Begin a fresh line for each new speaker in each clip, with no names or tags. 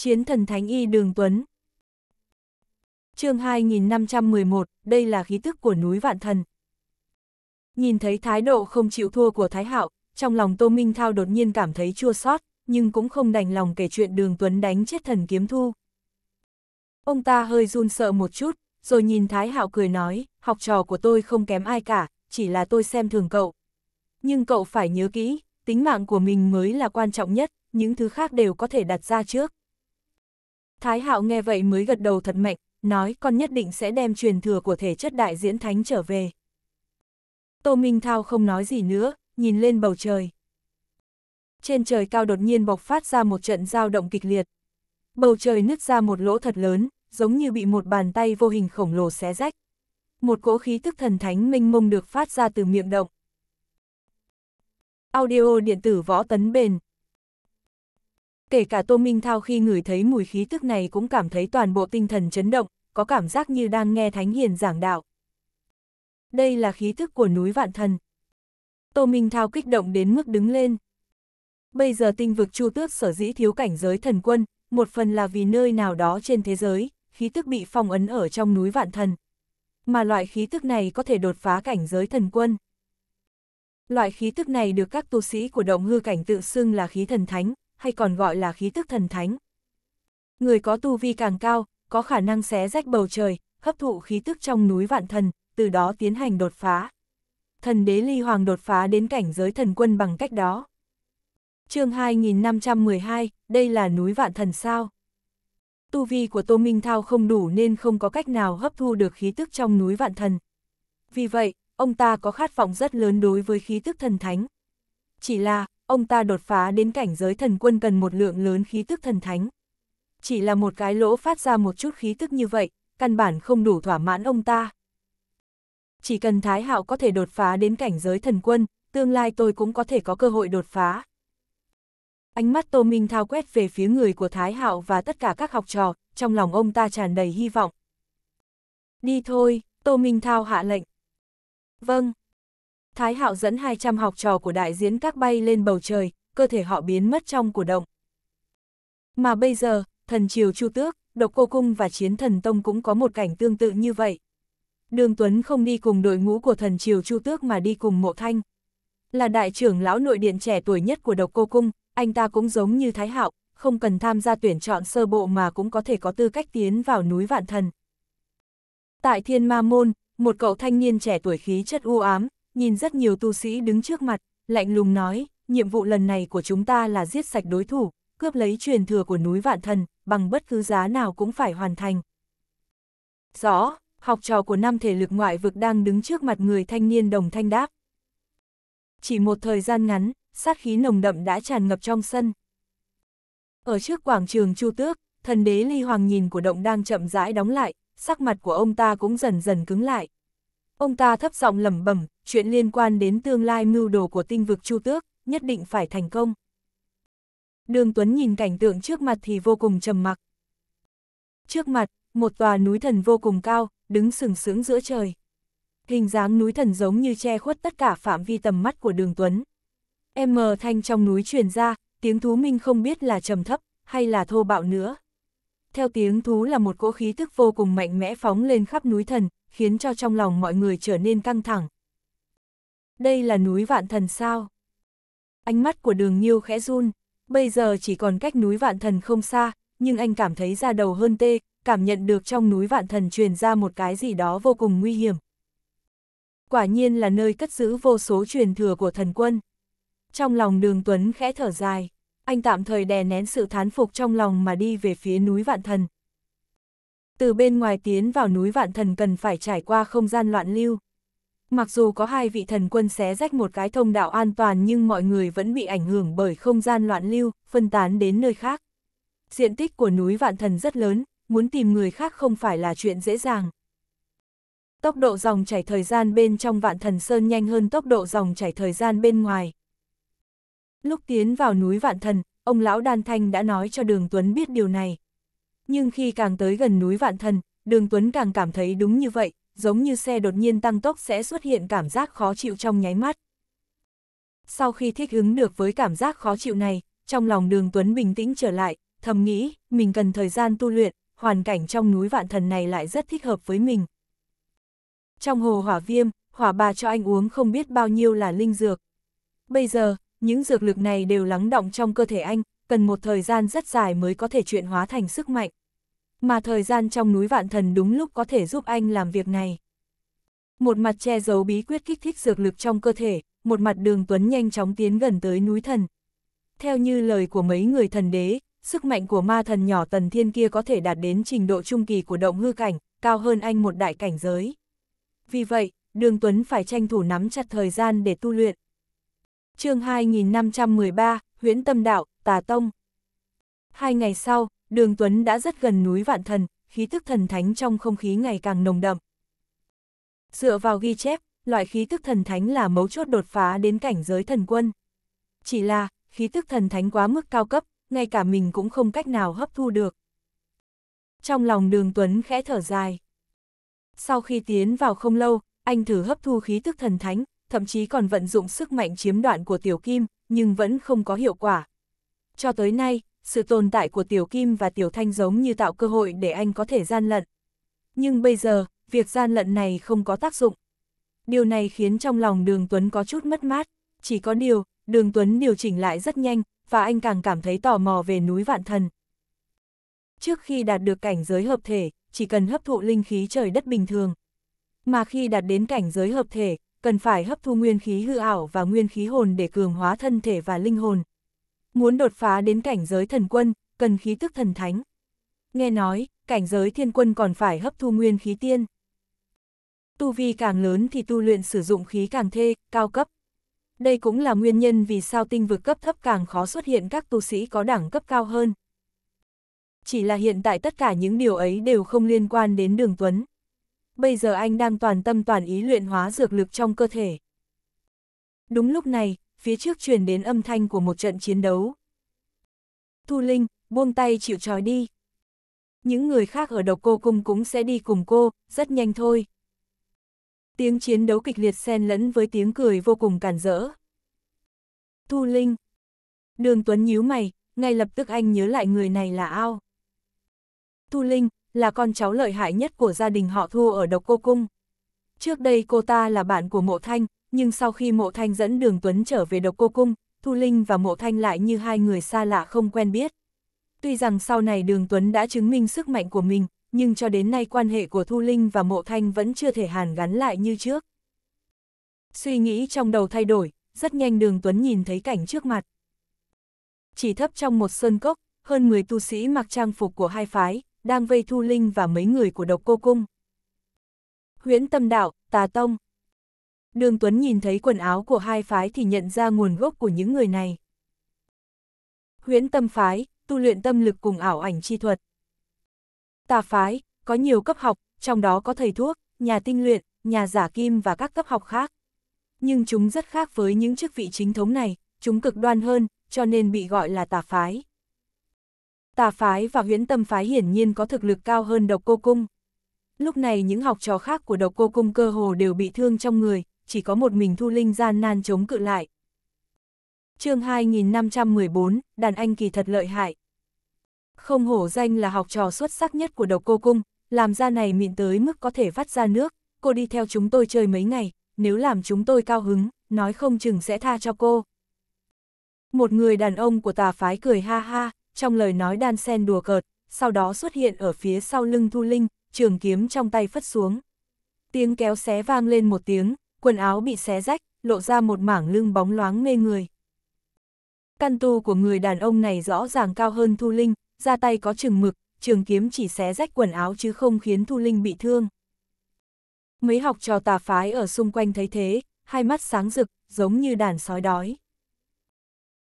Chiến thần Thánh Y Đường Tuấn chương 2511, đây là khí tức của núi Vạn Thần. Nhìn thấy thái độ không chịu thua của Thái Hạo, trong lòng Tô Minh Thao đột nhiên cảm thấy chua xót, nhưng cũng không đành lòng kể chuyện Đường Tuấn đánh chết thần kiếm thu. Ông ta hơi run sợ một chút, rồi nhìn Thái Hạo cười nói, học trò của tôi không kém ai cả, chỉ là tôi xem thường cậu. Nhưng cậu phải nhớ kỹ, tính mạng của mình mới là quan trọng nhất, những thứ khác đều có thể đặt ra trước. Thái hạo nghe vậy mới gật đầu thật mạnh, nói con nhất định sẽ đem truyền thừa của thể chất đại diễn thánh trở về. Tô Minh Thao không nói gì nữa, nhìn lên bầu trời. Trên trời cao đột nhiên bộc phát ra một trận giao động kịch liệt. Bầu trời nứt ra một lỗ thật lớn, giống như bị một bàn tay vô hình khổng lồ xé rách. Một cỗ khí tức thần thánh minh mông được phát ra từ miệng động. Audio điện tử võ tấn bền, Kể cả Tô Minh Thao khi ngửi thấy mùi khí tức này cũng cảm thấy toàn bộ tinh thần chấn động, có cảm giác như đang nghe Thánh Hiền giảng đạo. Đây là khí tức của núi Vạn Thần. Tô Minh Thao kích động đến mức đứng lên. Bây giờ tinh vực chu tước sở dĩ thiếu cảnh giới thần quân, một phần là vì nơi nào đó trên thế giới, khí tức bị phong ấn ở trong núi Vạn Thần. Mà loại khí tức này có thể đột phá cảnh giới thần quân. Loại khí tức này được các tu sĩ của động hư cảnh tự xưng là khí thần thánh, hay còn gọi là khí tức thần thánh. Người có tu vi càng cao, có khả năng xé rách bầu trời, hấp thụ khí tức trong núi vạn thần, từ đó tiến hành đột phá. Thần đế ly hoàng đột phá đến cảnh giới thần quân bằng cách đó. chương 2512, đây là núi vạn thần sao. Tu vi của Tô Minh Thao không đủ nên không có cách nào hấp thu được khí tức trong núi vạn thần. Vì vậy, ông ta có khát vọng rất lớn đối với khí tức thần thánh. Chỉ là, ông ta đột phá đến cảnh giới thần quân cần một lượng lớn khí tức thần thánh. Chỉ là một cái lỗ phát ra một chút khí tức như vậy, căn bản không đủ thỏa mãn ông ta. Chỉ cần Thái Hạo có thể đột phá đến cảnh giới thần quân, tương lai tôi cũng có thể có cơ hội đột phá. Ánh mắt Tô Minh thao quét về phía người của Thái Hạo và tất cả các học trò, trong lòng ông ta tràn đầy hy vọng. Đi thôi, Tô Minh thao hạ lệnh. Vâng. Thái Hạo dẫn 200 học trò của đại diễn các bay lên bầu trời, cơ thể họ biến mất trong cổ động. Mà bây giờ, thần triều Chu Tước, Độc Cô Cung và Chiến Thần Tông cũng có một cảnh tương tự như vậy. Đường Tuấn không đi cùng đội ngũ của thần triều Chu Tước mà đi cùng Mộ Thanh. Là đại trưởng lão nội điện trẻ tuổi nhất của Độc Cô Cung, anh ta cũng giống như Thái Hạo, không cần tham gia tuyển chọn sơ bộ mà cũng có thể có tư cách tiến vào núi Vạn Thần. Tại Thiên Ma Môn, một cậu thanh niên trẻ tuổi khí chất u ám, nhìn rất nhiều tu sĩ đứng trước mặt, lạnh lùng nói, nhiệm vụ lần này của chúng ta là giết sạch đối thủ, cướp lấy truyền thừa của núi vạn thần, bằng bất cứ giá nào cũng phải hoàn thành. Rõ, học trò của năm thể lực ngoại vực đang đứng trước mặt người thanh niên đồng thanh đáp. Chỉ một thời gian ngắn, sát khí nồng đậm đã tràn ngập trong sân. Ở trước quảng trường Chu Tước, thần đế Ly Hoàng nhìn của động đang chậm rãi đóng lại, sắc mặt của ông ta cũng dần dần cứng lại. Ông ta thấp giọng lẩm bẩm, chuyện liên quan đến tương lai mưu đồ của tinh vực Chu Tước, nhất định phải thành công. Đường Tuấn nhìn cảnh tượng trước mặt thì vô cùng trầm mặc. Trước mặt, một tòa núi thần vô cùng cao, đứng sừng sững giữa trời. Hình dáng núi thần giống như che khuất tất cả phạm vi tầm mắt của đường Tuấn. M thanh trong núi truyền ra, tiếng thú minh không biết là trầm thấp, hay là thô bạo nữa. Theo tiếng thú là một cỗ khí tức vô cùng mạnh mẽ phóng lên khắp núi thần, khiến cho trong lòng mọi người trở nên căng thẳng. Đây là núi vạn thần sao? Ánh mắt của đường Nhiêu khẽ run, bây giờ chỉ còn cách núi vạn thần không xa, nhưng anh cảm thấy ra đầu hơn tê, cảm nhận được trong núi vạn thần truyền ra một cái gì đó vô cùng nguy hiểm. Quả nhiên là nơi cất giữ vô số truyền thừa của thần quân. Trong lòng đường Tuấn khẽ thở dài, anh tạm thời đè nén sự thán phục trong lòng mà đi về phía núi vạn thần, từ bên ngoài tiến vào núi vạn thần cần phải trải qua không gian loạn lưu. Mặc dù có hai vị thần quân xé rách một cái thông đạo an toàn nhưng mọi người vẫn bị ảnh hưởng bởi không gian loạn lưu, phân tán đến nơi khác. Diện tích của núi vạn thần rất lớn, muốn tìm người khác không phải là chuyện dễ dàng. Tốc độ dòng chảy thời gian bên trong vạn thần sơn nhanh hơn tốc độ dòng chảy thời gian bên ngoài. Lúc tiến vào núi vạn thần, ông lão Đan Thanh đã nói cho Đường Tuấn biết điều này, nhưng khi càng tới gần núi Vạn Thần, Đường Tuấn càng cảm thấy đúng như vậy, giống như xe đột nhiên tăng tốc sẽ xuất hiện cảm giác khó chịu trong nháy mắt. Sau khi thích ứng được với cảm giác khó chịu này, trong lòng Đường Tuấn bình tĩnh trở lại, thầm nghĩ, mình cần thời gian tu luyện, hoàn cảnh trong núi Vạn Thần này lại rất thích hợp với mình. Trong hồ hỏa viêm, hỏa bà cho anh uống không biết bao nhiêu là linh dược. Bây giờ, những dược lực này đều lắng động trong cơ thể anh, cần một thời gian rất dài mới có thể chuyển hóa thành sức mạnh mà thời gian trong núi vạn thần đúng lúc có thể giúp anh làm việc này. Một mặt che giấu bí quyết kích thích dược lực trong cơ thể, một mặt đường Tuấn nhanh chóng tiến gần tới núi thần. Theo như lời của mấy người thần đế, sức mạnh của ma thần nhỏ tần thiên kia có thể đạt đến trình độ trung kỳ của động hư cảnh, cao hơn anh một đại cảnh giới. Vì vậy, đường Tuấn phải tranh thủ nắm chặt thời gian để tu luyện. chương 2513, Huyễn Tâm Đạo, Tà Tông Hai ngày sau, đường Tuấn đã rất gần núi Vạn Thần, khí tức thần thánh trong không khí ngày càng nồng đậm. Dựa vào ghi chép, loại khí tức thần thánh là mấu chốt đột phá đến cảnh giới thần quân. Chỉ là, khí tức thần thánh quá mức cao cấp, ngay cả mình cũng không cách nào hấp thu được. Trong lòng đường Tuấn khẽ thở dài. Sau khi tiến vào không lâu, anh thử hấp thu khí tức thần thánh, thậm chí còn vận dụng sức mạnh chiếm đoạn của tiểu kim, nhưng vẫn không có hiệu quả. Cho tới nay, sự tồn tại của Tiểu Kim và Tiểu Thanh giống như tạo cơ hội để anh có thể gian lận. Nhưng bây giờ, việc gian lận này không có tác dụng. Điều này khiến trong lòng Đường Tuấn có chút mất mát, chỉ có điều, Đường Tuấn điều chỉnh lại rất nhanh, và anh càng cảm thấy tò mò về núi Vạn Thần. Trước khi đạt được cảnh giới hợp thể, chỉ cần hấp thụ linh khí trời đất bình thường. Mà khi đạt đến cảnh giới hợp thể, cần phải hấp thu nguyên khí hư ảo và nguyên khí hồn để cường hóa thân thể và linh hồn muốn đột phá đến cảnh giới thần quân, cần khí tức thần thánh. Nghe nói, cảnh giới thiên quân còn phải hấp thu nguyên khí tiên. Tu vi càng lớn thì tu luyện sử dụng khí càng thê, cao cấp. Đây cũng là nguyên nhân vì sao tinh vực cấp thấp càng khó xuất hiện các tu sĩ có đẳng cấp cao hơn. Chỉ là hiện tại tất cả những điều ấy đều không liên quan đến đường tuấn. Bây giờ anh đang toàn tâm toàn ý luyện hóa dược lực trong cơ thể. Đúng lúc này, phía trước truyền đến âm thanh của một trận chiến đấu. Thu Linh, buông tay chịu trói đi. Những người khác ở độc cô cung cũng sẽ đi cùng cô, rất nhanh thôi. Tiếng chiến đấu kịch liệt xen lẫn với tiếng cười vô cùng cản rỡ. Thu Linh. Đường Tuấn nhíu mày, ngay lập tức anh nhớ lại người này là ao. Thu Linh, là con cháu lợi hại nhất của gia đình họ Thu ở độc cô cung. Trước đây cô ta là bạn của Mộ Thanh, nhưng sau khi mộ thanh dẫn đường Tuấn trở về độc cô cung, Thu Linh và mộ thanh lại như hai người xa lạ không quen biết. Tuy rằng sau này đường Tuấn đã chứng minh sức mạnh của mình, nhưng cho đến nay quan hệ của Thu Linh và mộ thanh vẫn chưa thể hàn gắn lại như trước. Suy nghĩ trong đầu thay đổi, rất nhanh đường Tuấn nhìn thấy cảnh trước mặt. Chỉ thấp trong một sơn cốc, hơn 10 tu sĩ mặc trang phục của hai phái, đang vây Thu Linh và mấy người của độc cô cung. Huyễn tâm đạo, tà tông, Đường Tuấn nhìn thấy quần áo của hai phái thì nhận ra nguồn gốc của những người này. Huyễn tâm phái, tu luyện tâm lực cùng ảo ảnh chi thuật. Tà phái, có nhiều cấp học, trong đó có thầy thuốc, nhà tinh luyện, nhà giả kim và các cấp học khác. Nhưng chúng rất khác với những chức vị chính thống này, chúng cực đoan hơn, cho nên bị gọi là tà phái. Tà phái và huyễn tâm phái hiển nhiên có thực lực cao hơn độc cô cung. Lúc này những học trò khác của độc cô cung cơ hồ đều bị thương trong người, chỉ có một mình Thu Linh gian nan chống cự lại. chương 2514, đàn anh kỳ thật lợi hại. Không hổ danh là học trò xuất sắc nhất của độc cô cung, làm ra này mịn tới mức có thể vắt ra nước, cô đi theo chúng tôi chơi mấy ngày, nếu làm chúng tôi cao hứng, nói không chừng sẽ tha cho cô. Một người đàn ông của tà phái cười ha ha, trong lời nói đan sen đùa cợt, sau đó xuất hiện ở phía sau lưng Thu Linh, trường kiếm trong tay phất xuống. Tiếng kéo xé vang lên một tiếng, quần áo bị xé rách, lộ ra một mảng lưng bóng loáng mê người. Căn tu của người đàn ông này rõ ràng cao hơn Thu Linh, ra tay có chừng mực, trường kiếm chỉ xé rách quần áo chứ không khiến Thu Linh bị thương. Mấy học trò tà phái ở xung quanh thấy thế, hai mắt sáng rực, giống như đàn sói đói.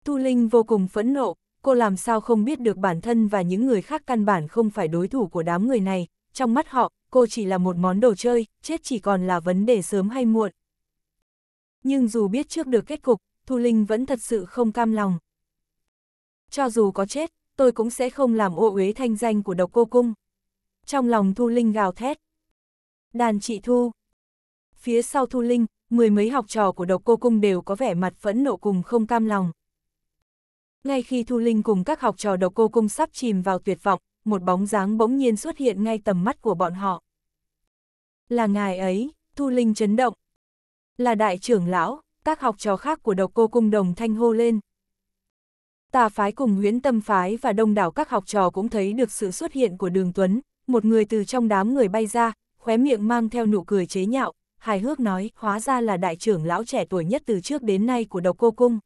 Thu Linh vô cùng phẫn nộ, cô làm sao không biết được bản thân và những người khác căn bản không phải đối thủ của đám người này, trong mắt họ, cô chỉ là một món đồ chơi, chết chỉ còn là vấn đề sớm hay muộn nhưng dù biết trước được kết cục, Thu Linh vẫn thật sự không cam lòng. Cho dù có chết, tôi cũng sẽ không làm ô uế thanh danh của độc cô cung. Trong lòng Thu Linh gào thét. Đàn chị Thu. Phía sau Thu Linh, mười mấy học trò của độc cô cung đều có vẻ mặt phẫn nộ cùng không cam lòng. Ngay khi Thu Linh cùng các học trò độc cô cung sắp chìm vào tuyệt vọng, một bóng dáng bỗng nhiên xuất hiện ngay tầm mắt của bọn họ. Là ngài ấy, Thu Linh chấn động, là đại trưởng lão, các học trò khác của độc cô cung đồng thanh hô lên. Tà phái cùng huyễn tâm phái và đông đảo các học trò cũng thấy được sự xuất hiện của đường Tuấn, một người từ trong đám người bay ra, khóe miệng mang theo nụ cười chế nhạo, hài hước nói hóa ra là đại trưởng lão trẻ tuổi nhất từ trước đến nay của độc cô cung.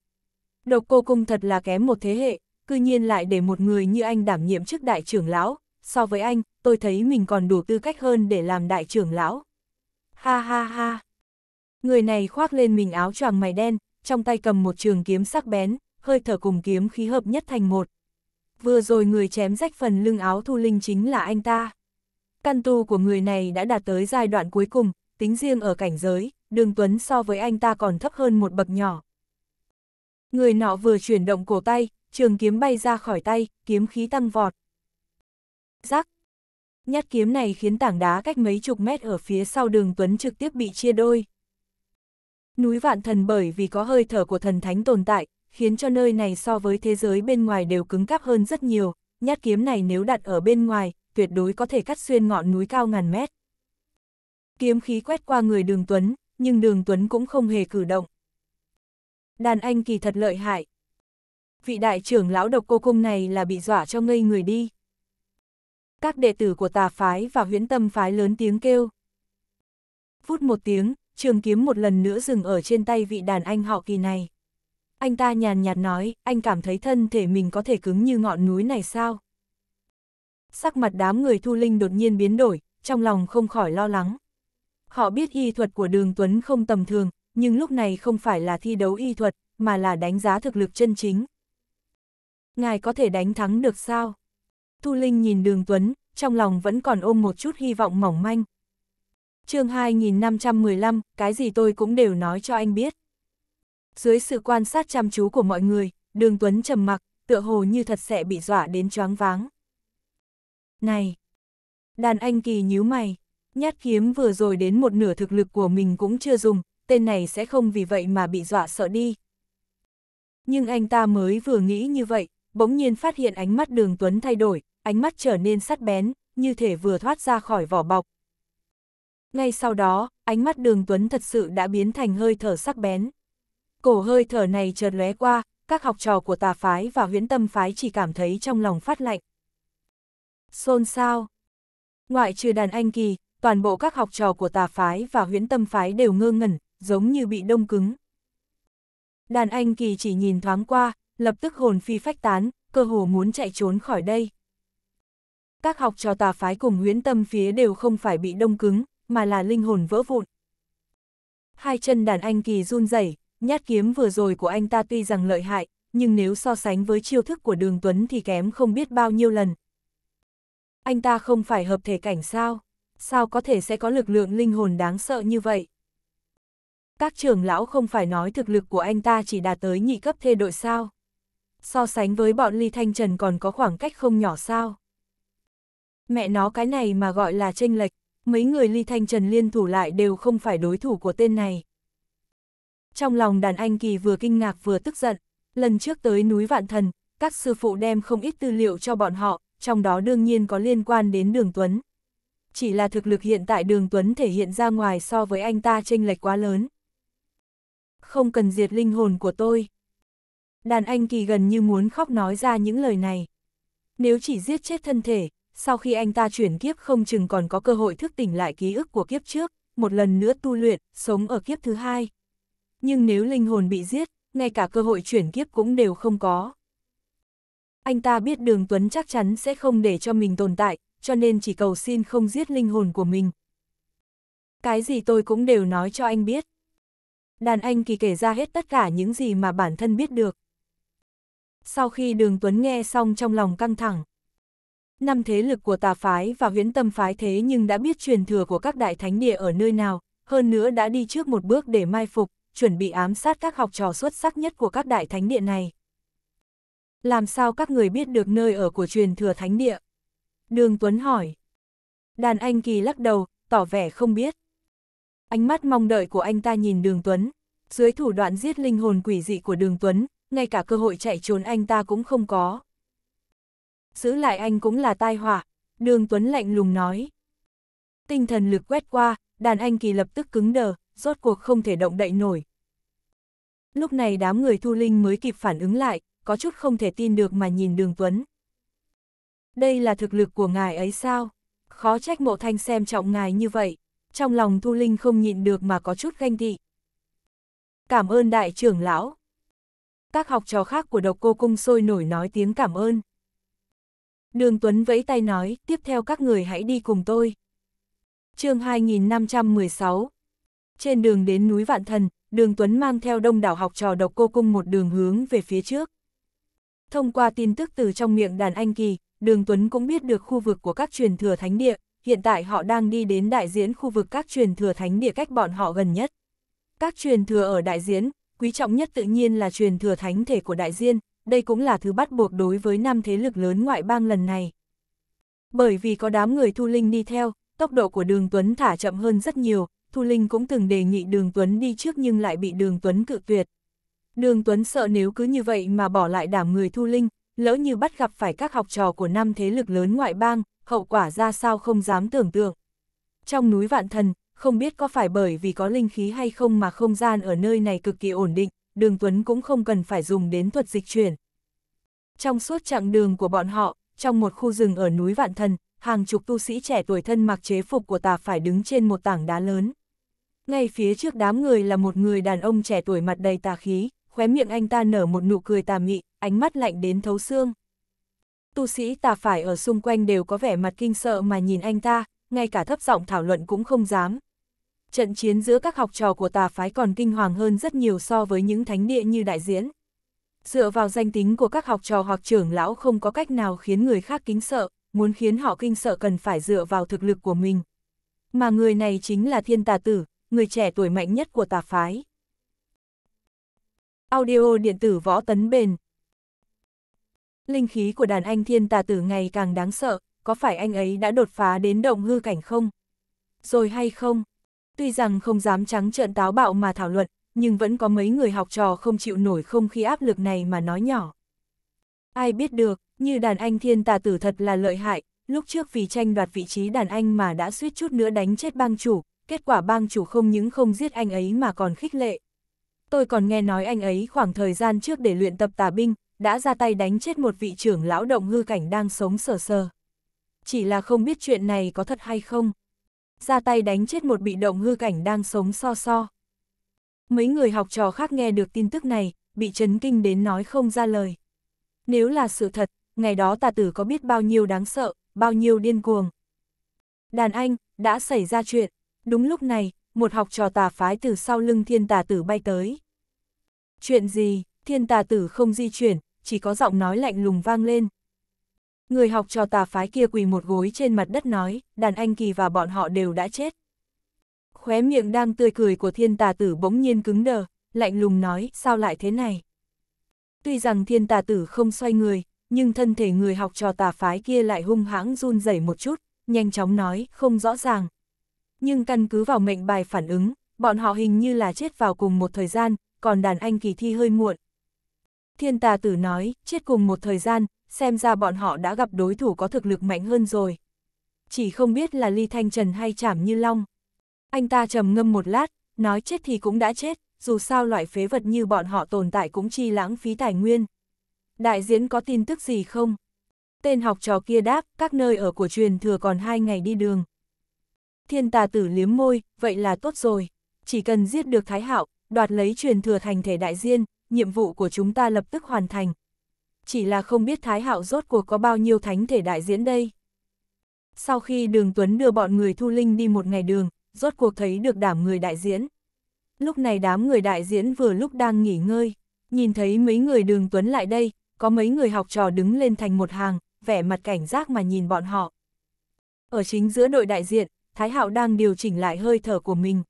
Độc cô cung thật là kém một thế hệ, cư nhiên lại để một người như anh đảm nhiệm chức đại trưởng lão, so với anh, tôi thấy mình còn đủ tư cách hơn để làm đại trưởng lão. Ha ha ha! Người này khoác lên mình áo choàng mày đen, trong tay cầm một trường kiếm sắc bén, hơi thở cùng kiếm khí hợp nhất thành một. Vừa rồi người chém rách phần lưng áo Thu Linh chính là anh ta. Căn tu của người này đã đạt tới giai đoạn cuối cùng, tính riêng ở cảnh giới, đường tuấn so với anh ta còn thấp hơn một bậc nhỏ. Người nọ vừa chuyển động cổ tay, trường kiếm bay ra khỏi tay, kiếm khí tăng vọt. Rắc! Nhát kiếm này khiến tảng đá cách mấy chục mét ở phía sau đường Tuấn trực tiếp bị chia đôi. Núi vạn thần bởi vì có hơi thở của thần thánh tồn tại, khiến cho nơi này so với thế giới bên ngoài đều cứng cáp hơn rất nhiều, nhát kiếm này nếu đặt ở bên ngoài, tuyệt đối có thể cắt xuyên ngọn núi cao ngàn mét. Kiếm khí quét qua người đường Tuấn, nhưng đường Tuấn cũng không hề cử động. Đàn anh kỳ thật lợi hại. Vị đại trưởng lão độc cô cung này là bị dọa cho ngây người đi. Các đệ tử của tà phái và huyễn tâm phái lớn tiếng kêu. Phút một tiếng, trường kiếm một lần nữa dừng ở trên tay vị đàn anh họ kỳ này. Anh ta nhàn nhạt nói, anh cảm thấy thân thể mình có thể cứng như ngọn núi này sao? Sắc mặt đám người thu linh đột nhiên biến đổi, trong lòng không khỏi lo lắng. Họ biết y thuật của đường Tuấn không tầm thường, nhưng lúc này không phải là thi đấu y thuật, mà là đánh giá thực lực chân chính. Ngài có thể đánh thắng được sao? Thu Linh nhìn đường Tuấn, trong lòng vẫn còn ôm một chút hy vọng mỏng manh, chương 2515, cái gì tôi cũng đều nói cho anh biết. Dưới sự quan sát chăm chú của mọi người, đường Tuấn trầm mặc, tựa hồ như thật sẽ bị dọa đến choáng váng. Này! Đàn anh kỳ nhíu mày, nhát kiếm vừa rồi đến một nửa thực lực của mình cũng chưa dùng, tên này sẽ không vì vậy mà bị dọa sợ đi. Nhưng anh ta mới vừa nghĩ như vậy, bỗng nhiên phát hiện ánh mắt đường Tuấn thay đổi, ánh mắt trở nên sắt bén, như thể vừa thoát ra khỏi vỏ bọc, ngay sau đó, ánh mắt đường Tuấn thật sự đã biến thành hơi thở sắc bén. Cổ hơi thở này chợt lóe qua, các học trò của tà phái và huyễn tâm phái chỉ cảm thấy trong lòng phát lạnh. Xôn sao? Ngoại trừ đàn anh kỳ, toàn bộ các học trò của tà phái và huyễn tâm phái đều ngơ ngẩn, giống như bị đông cứng. Đàn anh kỳ chỉ nhìn thoáng qua, lập tức hồn phi phách tán, cơ hồ muốn chạy trốn khỏi đây. Các học trò tà phái cùng huyễn tâm phía đều không phải bị đông cứng, mà là linh hồn vỡ vụn. Hai chân đàn anh kỳ run rẩy, nhát kiếm vừa rồi của anh ta tuy rằng lợi hại, nhưng nếu so sánh với chiêu thức của đường Tuấn thì kém không biết bao nhiêu lần. Anh ta không phải hợp thể cảnh sao? Sao có thể sẽ có lực lượng linh hồn đáng sợ như vậy? Các trưởng lão không phải nói thực lực của anh ta chỉ đạt tới nhị cấp thê đội sao? So sánh với bọn Ly Thanh Trần còn có khoảng cách không nhỏ sao? Mẹ nó cái này mà gọi là tranh lệch, mấy người Ly Thanh Trần liên thủ lại đều không phải đối thủ của tên này. Trong lòng đàn anh kỳ vừa kinh ngạc vừa tức giận, lần trước tới núi Vạn Thần, các sư phụ đem không ít tư liệu cho bọn họ, trong đó đương nhiên có liên quan đến Đường Tuấn. Chỉ là thực lực hiện tại Đường Tuấn thể hiện ra ngoài so với anh ta chênh lệch quá lớn. Không cần diệt linh hồn của tôi. Đàn anh kỳ gần như muốn khóc nói ra những lời này. Nếu chỉ giết chết thân thể, sau khi anh ta chuyển kiếp không chừng còn có cơ hội thức tỉnh lại ký ức của kiếp trước, một lần nữa tu luyện, sống ở kiếp thứ hai. Nhưng nếu linh hồn bị giết, ngay cả cơ hội chuyển kiếp cũng đều không có. Anh ta biết đường Tuấn chắc chắn sẽ không để cho mình tồn tại, cho nên chỉ cầu xin không giết linh hồn của mình. Cái gì tôi cũng đều nói cho anh biết. Đàn anh kỳ kể ra hết tất cả những gì mà bản thân biết được. Sau khi đường Tuấn nghe xong trong lòng căng thẳng, Năm thế lực của tà phái và huyễn tâm phái thế nhưng đã biết truyền thừa của các đại thánh địa ở nơi nào, hơn nữa đã đi trước một bước để mai phục, chuẩn bị ám sát các học trò xuất sắc nhất của các đại thánh địa này. Làm sao các người biết được nơi ở của truyền thừa thánh địa? Đường Tuấn hỏi. Đàn anh kỳ lắc đầu, tỏ vẻ không biết. Ánh mắt mong đợi của anh ta nhìn đường Tuấn. Dưới thủ đoạn giết linh hồn quỷ dị của đường Tuấn, ngay cả cơ hội chạy trốn anh ta cũng không có giữ lại anh cũng là tai họa, đường Tuấn lạnh lùng nói. Tinh thần lực quét qua, đàn anh kỳ lập tức cứng đờ, rốt cuộc không thể động đậy nổi. Lúc này đám người thu linh mới kịp phản ứng lại, có chút không thể tin được mà nhìn đường Tuấn. Đây là thực lực của ngài ấy sao? Khó trách mộ thanh xem trọng ngài như vậy, trong lòng thu linh không nhịn được mà có chút ganh tị. Cảm ơn đại trưởng lão. Các học trò khác của độc cô cung sôi nổi nói tiếng cảm ơn. Đường Tuấn vẫy tay nói, tiếp theo các người hãy đi cùng tôi. chương 2516 Trên đường đến núi Vạn Thần, đường Tuấn mang theo đông đảo học trò độc cô cung một đường hướng về phía trước. Thông qua tin tức từ trong miệng đàn anh kỳ, đường Tuấn cũng biết được khu vực của các truyền thừa thánh địa, hiện tại họ đang đi đến đại diễn khu vực các truyền thừa thánh địa cách bọn họ gần nhất. Các truyền thừa ở đại diễn, quý trọng nhất tự nhiên là truyền thừa thánh thể của đại diễn, đây cũng là thứ bắt buộc đối với năm thế lực lớn ngoại bang lần này. Bởi vì có đám người Thu Linh đi theo, tốc độ của Đường Tuấn thả chậm hơn rất nhiều, Thu Linh cũng từng đề nghị Đường Tuấn đi trước nhưng lại bị Đường Tuấn cự tuyệt. Đường Tuấn sợ nếu cứ như vậy mà bỏ lại đám người Thu Linh, lỡ như bắt gặp phải các học trò của năm thế lực lớn ngoại bang, hậu quả ra sao không dám tưởng tượng. Trong núi Vạn Thần, không biết có phải bởi vì có linh khí hay không mà không gian ở nơi này cực kỳ ổn định, đường Tuấn cũng không cần phải dùng đến thuật dịch chuyển. Trong suốt chặng đường của bọn họ, trong một khu rừng ở núi Vạn Thần, hàng chục tu sĩ trẻ tuổi thân mặc chế phục của tà phải đứng trên một tảng đá lớn. Ngay phía trước đám người là một người đàn ông trẻ tuổi mặt đầy tà khí, khóe miệng anh ta nở một nụ cười tà mị, ánh mắt lạnh đến thấu xương. Tu sĩ tà phải ở xung quanh đều có vẻ mặt kinh sợ mà nhìn anh ta, ngay cả thấp giọng thảo luận cũng không dám, trận chiến giữa các học trò của tà phái còn kinh hoàng hơn rất nhiều so với những thánh địa như đại diễn. Dựa vào danh tính của các học trò hoặc trưởng lão không có cách nào khiến người khác kính sợ, muốn khiến họ kinh sợ cần phải dựa vào thực lực của mình. Mà người này chính là thiên tà tử, người trẻ tuổi mạnh nhất của tà phái. Audio điện tử võ tấn bền Linh khí của đàn anh thiên tà tử ngày càng đáng sợ, có phải anh ấy đã đột phá đến động hư cảnh không? Rồi hay không? Tuy rằng không dám trắng trợn táo bạo mà thảo luận, nhưng vẫn có mấy người học trò không chịu nổi không khí áp lực này mà nói nhỏ. Ai biết được, như đàn anh thiên tà tử thật là lợi hại, lúc trước vì tranh đoạt vị trí đàn anh mà đã suýt chút nữa đánh chết bang chủ, kết quả bang chủ không những không giết anh ấy mà còn khích lệ. Tôi còn nghe nói anh ấy khoảng thời gian trước để luyện tập tà binh, đã ra tay đánh chết một vị trưởng lão động hư cảnh đang sống sờ sờ. Chỉ là không biết chuyện này có thật hay không ra tay đánh chết một bị động hư cảnh đang sống so so. Mấy người học trò khác nghe được tin tức này, bị chấn kinh đến nói không ra lời. Nếu là sự thật, ngày đó tà tử có biết bao nhiêu đáng sợ, bao nhiêu điên cuồng. Đàn anh, đã xảy ra chuyện. Đúng lúc này, một học trò tà phái từ sau lưng thiên tà tử bay tới. Chuyện gì, thiên tà tử không di chuyển, chỉ có giọng nói lạnh lùng vang lên, Người học trò tà phái kia quỳ một gối trên mặt đất nói, đàn anh kỳ và bọn họ đều đã chết. Khóe miệng đang tươi cười của thiên tà tử bỗng nhiên cứng đờ, lạnh lùng nói, sao lại thế này? Tuy rằng thiên tà tử không xoay người, nhưng thân thể người học trò tà phái kia lại hung hãng run rẩy một chút, nhanh chóng nói, không rõ ràng. Nhưng căn cứ vào mệnh bài phản ứng, bọn họ hình như là chết vào cùng một thời gian, còn đàn anh kỳ thi hơi muộn. Thiên tà tử nói, chết cùng một thời gian, xem ra bọn họ đã gặp đối thủ có thực lực mạnh hơn rồi. Chỉ không biết là Ly Thanh Trần hay trảm như long. Anh ta trầm ngâm một lát, nói chết thì cũng đã chết, dù sao loại phế vật như bọn họ tồn tại cũng chi lãng phí tài nguyên. Đại diễn có tin tức gì không? Tên học trò kia đáp, các nơi ở của truyền thừa còn hai ngày đi đường. Thiên tà tử liếm môi, vậy là tốt rồi. Chỉ cần giết được Thái Hạo, đoạt lấy truyền thừa thành thể đại diên, nhiệm vụ của chúng ta lập tức hoàn thành, chỉ là không biết Thái Hạo rốt cuộc có bao nhiêu thánh thể đại diễn đây. Sau khi đường Tuấn đưa bọn người thu linh đi một ngày đường, rốt cuộc thấy được đảm người đại diễn. Lúc này đám người đại diễn vừa lúc đang nghỉ ngơi, nhìn thấy mấy người đường Tuấn lại đây, có mấy người học trò đứng lên thành một hàng, vẻ mặt cảnh giác mà nhìn bọn họ. Ở chính giữa đội đại diện, Thái Hạo đang điều chỉnh lại hơi thở của mình.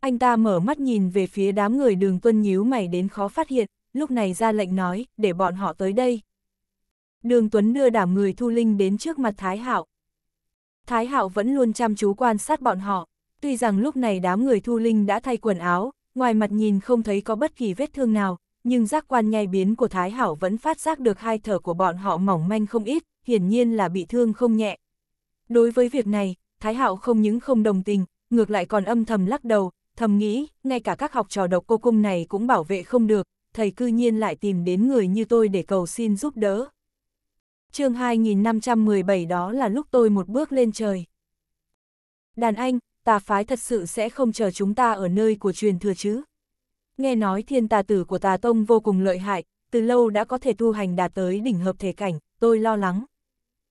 Anh ta mở mắt nhìn về phía đám người đường tuấn nhíu mày đến khó phát hiện, lúc này ra lệnh nói, để bọn họ tới đây. Đường Tuấn đưa đảm người thu linh đến trước mặt Thái Hạo. Thái Hạo vẫn luôn chăm chú quan sát bọn họ, tuy rằng lúc này đám người thu linh đã thay quần áo, ngoài mặt nhìn không thấy có bất kỳ vết thương nào, nhưng giác quan nhai biến của Thái Hảo vẫn phát giác được hai thở của bọn họ mỏng manh không ít, hiển nhiên là bị thương không nhẹ. Đối với việc này, Thái Hạo không những không đồng tình, ngược lại còn âm thầm lắc đầu, thầm nghĩ, ngay cả các học trò độc cô cung này cũng bảo vệ không được, thầy cư nhiên lại tìm đến người như tôi để cầu xin giúp đỡ. chương 2517 đó là lúc tôi một bước lên trời. Đàn anh, tà phái thật sự sẽ không chờ chúng ta ở nơi của truyền thừa chứ. Nghe nói thiên tà tử của tà tông vô cùng lợi hại, từ lâu đã có thể tu hành đạt tới đỉnh hợp thể cảnh, tôi lo lắng.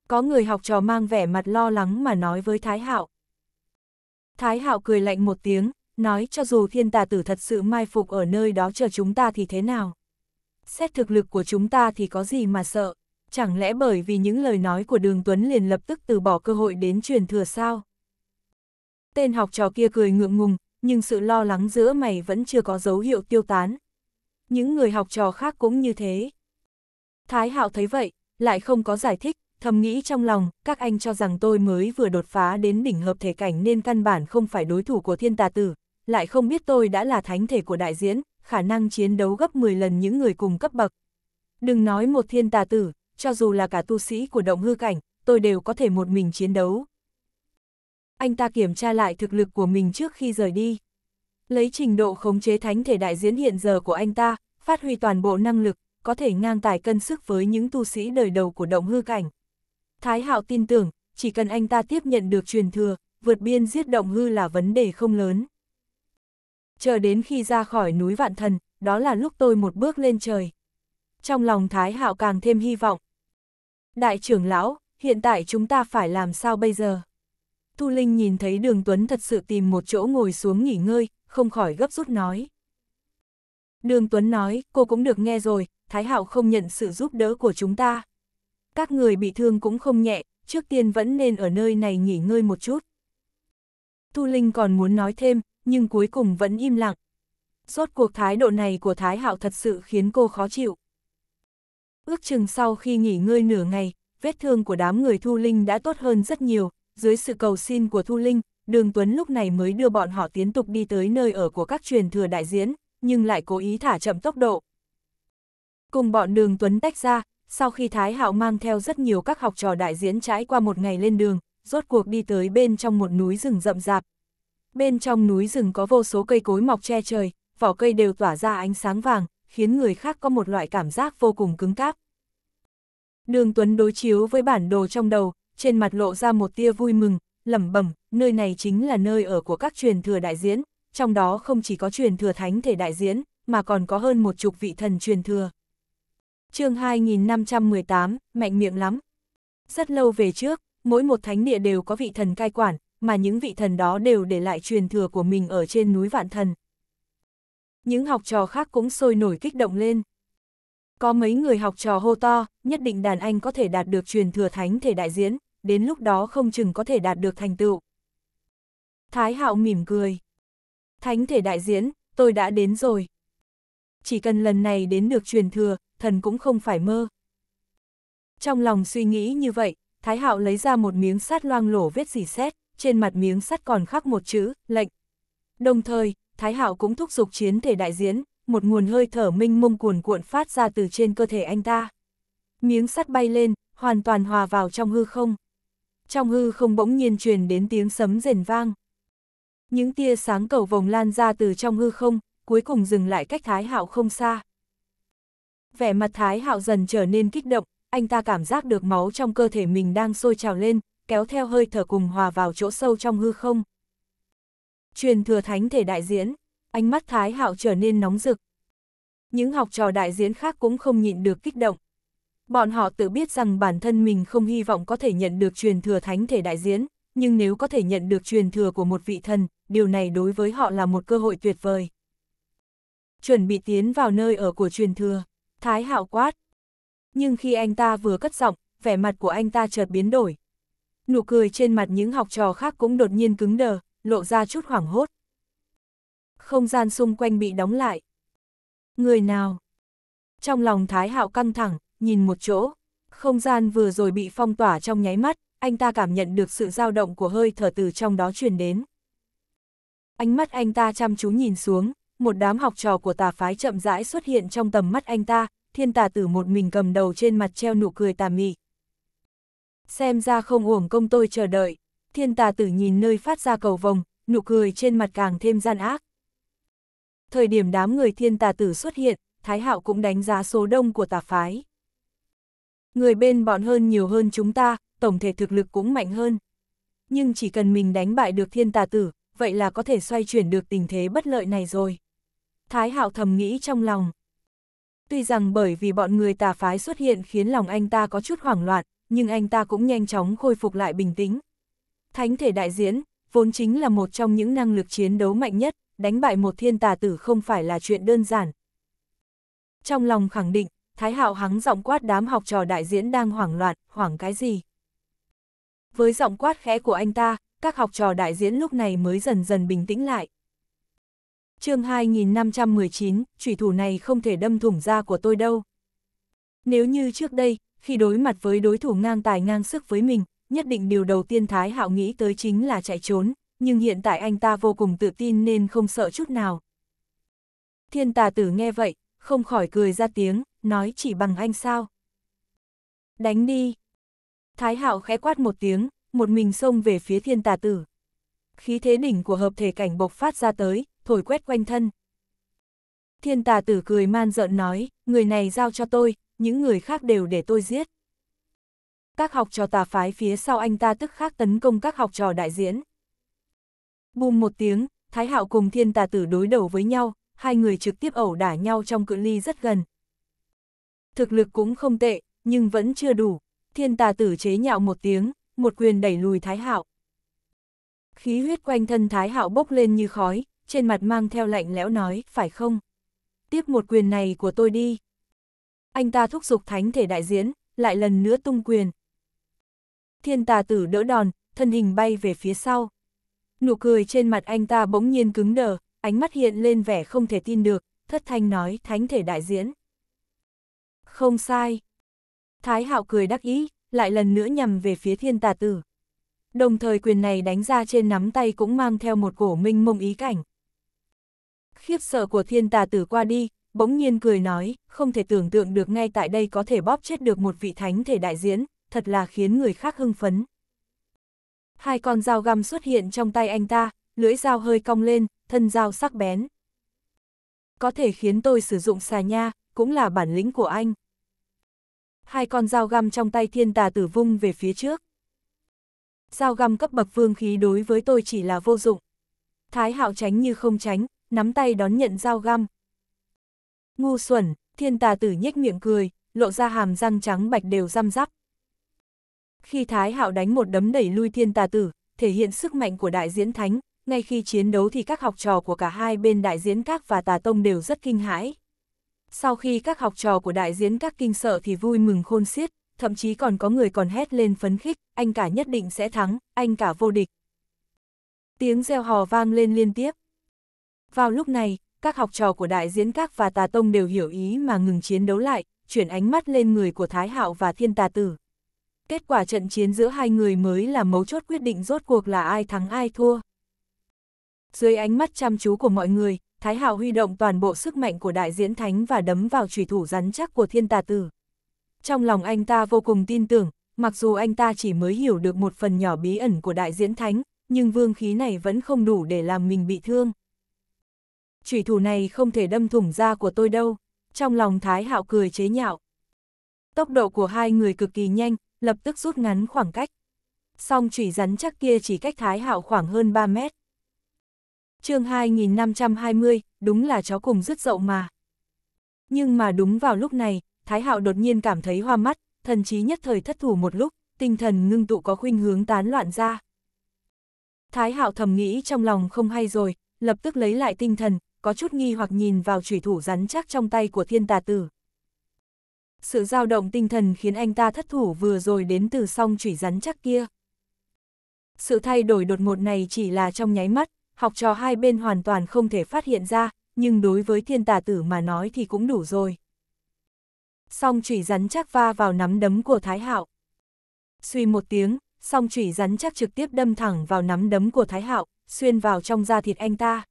Có người học trò mang vẻ mặt lo lắng mà nói với Thái Hạo. Thái Hạo cười lạnh một tiếng, nói cho dù thiên tà tử thật sự mai phục ở nơi đó chờ chúng ta thì thế nào? Xét thực lực của chúng ta thì có gì mà sợ? Chẳng lẽ bởi vì những lời nói của đường Tuấn liền lập tức từ bỏ cơ hội đến truyền thừa sao? Tên học trò kia cười ngượng ngùng, nhưng sự lo lắng giữa mày vẫn chưa có dấu hiệu tiêu tán. Những người học trò khác cũng như thế. Thái hạo thấy vậy, lại không có giải thích, thầm nghĩ trong lòng, các anh cho rằng tôi mới vừa đột phá đến đỉnh hợp thể cảnh nên căn bản không phải đối thủ của thiên tà tử, lại không biết tôi đã là thánh thể của đại diễn, khả năng chiến đấu gấp 10 lần những người cùng cấp bậc. Đừng nói một thiên tà tử, cho dù là cả tu sĩ của động hư cảnh, tôi đều có thể một mình chiến đấu. Anh ta kiểm tra lại thực lực của mình trước khi rời đi. Lấy trình độ khống chế thánh thể đại diễn hiện giờ của anh ta, phát huy toàn bộ năng lực, có thể ngang tài cân sức với những tu sĩ đời đầu của động hư cảnh. Thái Hạo tin tưởng, chỉ cần anh ta tiếp nhận được truyền thừa, vượt biên giết động hư là vấn đề không lớn chờ đến khi ra khỏi núi vạn thần, đó là lúc tôi một bước lên trời. Trong lòng Thái Hạo càng thêm hy vọng. Đại trưởng lão, hiện tại chúng ta phải làm sao bây giờ? Thu Linh nhìn thấy đường Tuấn thật sự tìm một chỗ ngồi xuống nghỉ ngơi, không khỏi gấp rút nói. Đường Tuấn nói, cô cũng được nghe rồi, Thái Hạo không nhận sự giúp đỡ của chúng ta. Các người bị thương cũng không nhẹ, trước tiên vẫn nên ở nơi này nghỉ ngơi một chút. Thu Linh còn muốn nói thêm, nhưng cuối cùng vẫn im lặng. Rốt cuộc thái độ này của Thái Hạo thật sự khiến cô khó chịu. Ước chừng sau khi nghỉ ngơi nửa ngày, vết thương của đám người Thu Linh đã tốt hơn rất nhiều, dưới sự cầu xin của Thu Linh, Đường Tuấn lúc này mới đưa bọn họ tiến tục đi tới nơi ở của các truyền thừa đại diễn, nhưng lại cố ý thả chậm tốc độ. Cùng bọn Đường Tuấn tách ra, sau khi Thái Hạo mang theo rất nhiều các học trò đại diễn trải qua một ngày lên đường, rốt cuộc đi tới bên trong một núi rừng rậm rạp, Bên trong núi rừng có vô số cây cối mọc che trời, vỏ cây đều tỏa ra ánh sáng vàng, khiến người khác có một loại cảm giác vô cùng cứng cáp. Đường Tuấn đối chiếu với bản đồ trong đầu, trên mặt lộ ra một tia vui mừng, lẩm bẩm, nơi này chính là nơi ở của các truyền thừa đại diễn, trong đó không chỉ có truyền thừa thánh thể đại diễn, mà còn có hơn một chục vị thần truyền thừa. chương 2518, mạnh miệng lắm. Rất lâu về trước, mỗi một thánh địa đều có vị thần cai quản, mà những vị thần đó đều để lại truyền thừa của mình ở trên núi Vạn Thần. Những học trò khác cũng sôi nổi kích động lên. Có mấy người học trò hô to, nhất định đàn anh có thể đạt được truyền thừa thánh thể đại diễn, đến lúc đó không chừng có thể đạt được thành tựu. Thái hạo mỉm cười. Thánh thể đại diễn, tôi đã đến rồi. Chỉ cần lần này đến được truyền thừa, thần cũng không phải mơ. Trong lòng suy nghĩ như vậy, Thái hạo lấy ra một miếng sát loang lổ vết dì xét trên mặt miếng sắt còn khắc một chữ, lệnh. Đồng thời, Thái Hạo cũng thúc giục chiến thể đại diễn, một nguồn hơi thở minh mông cuồn cuộn phát ra từ trên cơ thể anh ta. Miếng sắt bay lên, hoàn toàn hòa vào trong hư không. Trong hư không bỗng nhiên truyền đến tiếng sấm rền vang. Những tia sáng cầu vồng lan ra từ trong hư không, cuối cùng dừng lại cách Thái Hạo không xa. Vẻ mặt Thái Hạo dần trở nên kích động, anh ta cảm giác được máu trong cơ thể mình đang sôi trào lên, kéo theo hơi thở cùng hòa vào chỗ sâu trong hư không. Truyền thừa thánh thể đại diễn, ánh mắt Thái Hạo trở nên nóng rực. Những học trò đại diễn khác cũng không nhịn được kích động. Bọn họ tự biết rằng bản thân mình không hy vọng có thể nhận được truyền thừa thánh thể đại diễn, nhưng nếu có thể nhận được truyền thừa của một vị thần, điều này đối với họ là một cơ hội tuyệt vời. Chuẩn bị tiến vào nơi ở của truyền thừa, Thái Hạo quát. Nhưng khi anh ta vừa cất giọng, vẻ mặt của anh ta chợt biến đổi, nụ cười trên mặt những học trò khác cũng đột nhiên cứng đờ, lộ ra chút hoảng hốt. Không gian xung quanh bị đóng lại. Người nào? Trong lòng Thái Hạo căng thẳng, nhìn một chỗ, không gian vừa rồi bị phong tỏa trong nháy mắt, anh ta cảm nhận được sự dao động của hơi thở từ trong đó truyền đến. Ánh mắt anh ta chăm chú nhìn xuống, một đám học trò của tà phái chậm rãi xuất hiện trong tầm mắt anh ta, thiên tà tử một mình cầm đầu trên mặt treo nụ cười tà mị, xem ra không uổng công tôi chờ đợi, thiên tà tử nhìn nơi phát ra cầu vồng, nụ cười trên mặt càng thêm gian ác. Thời điểm đám người thiên tà tử xuất hiện, Thái Hạo cũng đánh giá số đông của tà phái. Người bên bọn hơn nhiều hơn chúng ta, tổng thể thực lực cũng mạnh hơn. Nhưng chỉ cần mình đánh bại được thiên tà tử, vậy là có thể xoay chuyển được tình thế bất lợi này rồi. Thái Hạo thầm nghĩ trong lòng. Tuy rằng bởi vì bọn người tà phái xuất hiện khiến lòng anh ta có chút hoảng loạn, nhưng anh ta cũng nhanh chóng khôi phục lại bình tĩnh. Thánh thể đại diễn, vốn chính là một trong những năng lực chiến đấu mạnh nhất, đánh bại một thiên tà tử không phải là chuyện đơn giản. Trong lòng khẳng định, Thái Hạo hắng giọng quát đám học trò đại diễn đang hoảng loạn, hoảng cái gì? Với giọng quát khẽ của anh ta, các học trò đại diễn lúc này mới dần dần bình tĩnh lại. chương 2519, chủy thủ này không thể đâm thủng da của tôi đâu. Nếu như trước đây, khi đối mặt với đối thủ ngang tài ngang sức với mình, nhất định điều đầu tiên Thái Hạo nghĩ tới chính là chạy trốn, nhưng hiện tại anh ta vô cùng tự tin nên không sợ chút nào. Thiên tà tử nghe vậy, không khỏi cười ra tiếng, nói chỉ bằng anh sao. Đánh đi. Thái Hạo khẽ quát một tiếng, một mình xông về phía thiên tà tử. Khí thế đỉnh của hợp thể cảnh bộc phát ra tới, thổi quét quanh thân. Thiên tà tử cười man giận nói, người này giao cho tôi, những người khác đều để tôi giết. Các học trò tà phái phía sau anh ta tức khắc tấn công các học trò đại diễn. Bùm một tiếng, Thái Hạo cùng thiên tà tử đối đầu với nhau, hai người trực tiếp ẩu đả nhau trong cự ly rất gần. Thực lực cũng không tệ, nhưng vẫn chưa đủ. Thiên tà tử chế nhạo một tiếng, một quyền đẩy lùi Thái Hạo. Khí huyết quanh thân Thái Hạo bốc lên như khói, trên mặt mang theo lạnh lẽo nói, phải không? Tiếp một quyền này của tôi đi anh ta thúc giục thánh thể đại diễn, lại lần nữa tung quyền. Thiên tà tử đỡ đòn, thân hình bay về phía sau. Nụ cười trên mặt anh ta bỗng nhiên cứng đờ, ánh mắt hiện lên vẻ không thể tin được, thất thanh nói thánh thể đại diễn. Không sai. Thái hạo cười đắc ý, lại lần nữa nhằm về phía thiên tà tử. Đồng thời quyền này đánh ra trên nắm tay cũng mang theo một cổ minh mông ý cảnh. Khiếp sợ của thiên tà tử qua đi, bỗng nhiên cười nói, không thể tưởng tượng được ngay tại đây có thể bóp chết được một vị thánh thể đại diễn, thật là khiến người khác hưng phấn. Hai con dao găm xuất hiện trong tay anh ta, lưỡi dao hơi cong lên, thân dao sắc bén. Có thể khiến tôi sử dụng xà nha, cũng là bản lĩnh của anh. Hai con dao găm trong tay thiên tà tử vung về phía trước. Dao găm cấp bậc vương khí đối với tôi chỉ là vô dụng. Thái hạo tránh như không tránh, nắm tay đón nhận dao găm, Ngu xuẩn, thiên tà tử nhếch miệng cười, lộ ra hàm răng trắng bạch đều răm rắp. Khi Thái Hạo đánh một đấm đẩy lui thiên tà tử, thể hiện sức mạnh của đại diễn thánh, ngay khi chiến đấu thì các học trò của cả hai bên đại diễn các và tà tông đều rất kinh hãi. Sau khi các học trò của đại diễn các kinh sợ thì vui mừng khôn xiết, thậm chí còn có người còn hét lên phấn khích, anh cả nhất định sẽ thắng, anh cả vô địch. Tiếng reo hò vang lên liên tiếp. Vào lúc này, các học trò của đại diễn các và tà tông đều hiểu ý mà ngừng chiến đấu lại, chuyển ánh mắt lên người của Thái Hạo và Thiên Tà Tử. Kết quả trận chiến giữa hai người mới là mấu chốt quyết định rốt cuộc là ai thắng ai thua. Dưới ánh mắt chăm chú của mọi người, Thái Hạo huy động toàn bộ sức mạnh của đại diễn thánh và đấm vào chủy thủ rắn chắc của Thiên Tà Tử. Trong lòng anh ta vô cùng tin tưởng, mặc dù anh ta chỉ mới hiểu được một phần nhỏ bí ẩn của đại diễn thánh, nhưng vương khí này vẫn không đủ để làm mình bị thương chủy thủ này không thể đâm thủng da của tôi đâu, trong lòng Thái Hạo cười chế nhạo. Tốc độ của hai người cực kỳ nhanh, lập tức rút ngắn khoảng cách. Song chủy rắn chắc kia chỉ cách Thái Hạo khoảng hơn 3 mét. chương 2520, đúng là chó cùng rứt dậu mà. Nhưng mà đúng vào lúc này, Thái Hạo đột nhiên cảm thấy hoa mắt, thần trí nhất thời thất thủ một lúc, tinh thần ngưng tụ có khuynh hướng tán loạn ra. Thái Hạo thầm nghĩ trong lòng không hay rồi, lập tức lấy lại tinh thần, có chút nghi hoặc nhìn vào chủy thủ rắn chắc trong tay của thiên tà tử. Sự dao động tinh thần khiến anh ta thất thủ vừa rồi đến từ song chủy rắn chắc kia. Sự thay đổi đột ngột này chỉ là trong nháy mắt, học trò hai bên hoàn toàn không thể phát hiện ra, nhưng đối với thiên tà tử mà nói thì cũng đủ rồi. Song chủy rắn chắc va vào nắm đấm của Thái Hạo. Suy một tiếng, song chủy rắn chắc trực tiếp đâm thẳng vào nắm đấm của Thái Hạo, xuyên vào trong da thịt anh ta.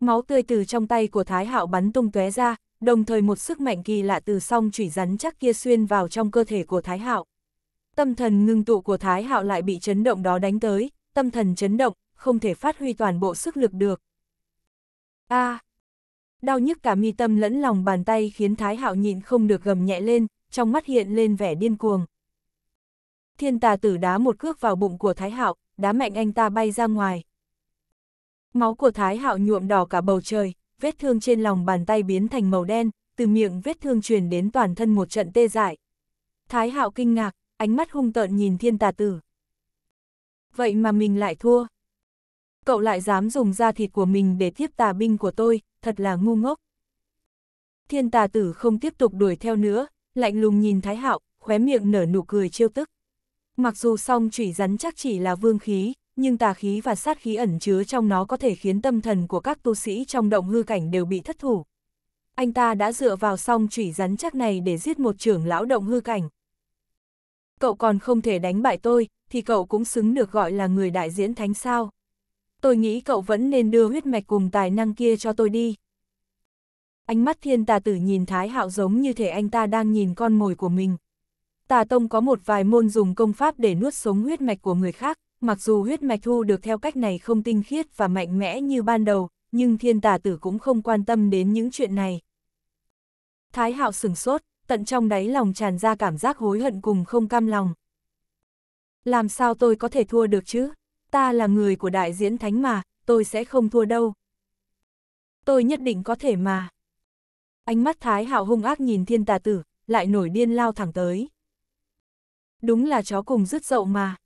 Máu tươi từ trong tay của Thái Hạo bắn tung tóe ra, đồng thời một sức mạnh kỳ lạ từ song chủy rắn chắc kia xuyên vào trong cơ thể của Thái Hạo. Tâm thần ngưng tụ của Thái Hạo lại bị chấn động đó đánh tới, tâm thần chấn động, không thể phát huy toàn bộ sức lực được. A. À, đau nhức cả mi tâm lẫn lòng bàn tay khiến Thái Hạo nhịn không được gầm nhẹ lên, trong mắt hiện lên vẻ điên cuồng. Thiên Tà Tử đá một cước vào bụng của Thái Hạo, đá mạnh anh ta bay ra ngoài, Máu của Thái Hạo nhuộm đỏ cả bầu trời, vết thương trên lòng bàn tay biến thành màu đen, từ miệng vết thương truyền đến toàn thân một trận tê dại. Thái Hạo kinh ngạc, ánh mắt hung tợn nhìn thiên tà tử. Vậy mà mình lại thua. Cậu lại dám dùng da thịt của mình để tiếp tà binh của tôi, thật là ngu ngốc. Thiên tà tử không tiếp tục đuổi theo nữa, lạnh lùng nhìn Thái Hạo, khóe miệng nở nụ cười trêu tức. Mặc dù song chủy rắn chắc chỉ là vương khí, nhưng tà khí và sát khí ẩn chứa trong nó có thể khiến tâm thần của các tu sĩ trong động hư cảnh đều bị thất thủ. Anh ta đã dựa vào song chủy rắn chắc này để giết một trưởng lão động hư cảnh. Cậu còn không thể đánh bại tôi, thì cậu cũng xứng được gọi là người đại diễn thánh sao. Tôi nghĩ cậu vẫn nên đưa huyết mạch cùng tài năng kia cho tôi đi. Ánh mắt thiên tà tử nhìn Thái Hạo giống như thể anh ta đang nhìn con mồi của mình. Tà Tông có một vài môn dùng công pháp để nuốt sống huyết mạch của người khác, mặc dù huyết mạch thu được theo cách này không tinh khiết và mạnh mẽ như ban đầu, nhưng thiên tà tử cũng không quan tâm đến những chuyện này. Thái hạo sửng sốt, tận trong đáy lòng tràn ra cảm giác hối hận cùng không cam lòng. Làm sao tôi có thể thua được chứ? Ta là người của đại diễn thánh mà, tôi sẽ không thua đâu. Tôi nhất định có thể mà. Ánh mắt Thái hạo hung ác nhìn thiên tà tử, lại nổi điên lao thẳng tới. Đúng là chó cùng rứt dậu mà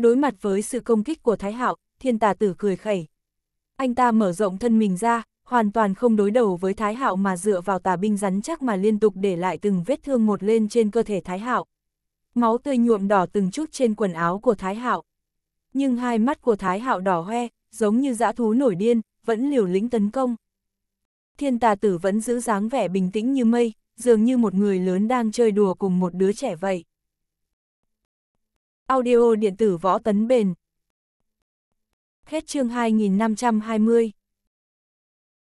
đối mặt với sự công kích của Thái Hạo, thiên tà tử cười khẩy. Anh ta mở rộng thân mình ra, hoàn toàn không đối đầu với Thái Hạo mà dựa vào tà binh rắn chắc mà liên tục để lại từng vết thương một lên trên cơ thể Thái Hạo. Máu tươi nhuộm đỏ từng chút trên quần áo của Thái Hạo. Nhưng hai mắt của Thái Hạo đỏ hoe, giống như dã thú nổi điên, vẫn liều lĩnh tấn công. Thiên tà tử vẫn giữ dáng vẻ bình tĩnh như mây, dường như một người lớn đang chơi đùa cùng một đứa trẻ vậy. Audio điện tử võ tấn bền. Hết chương 2520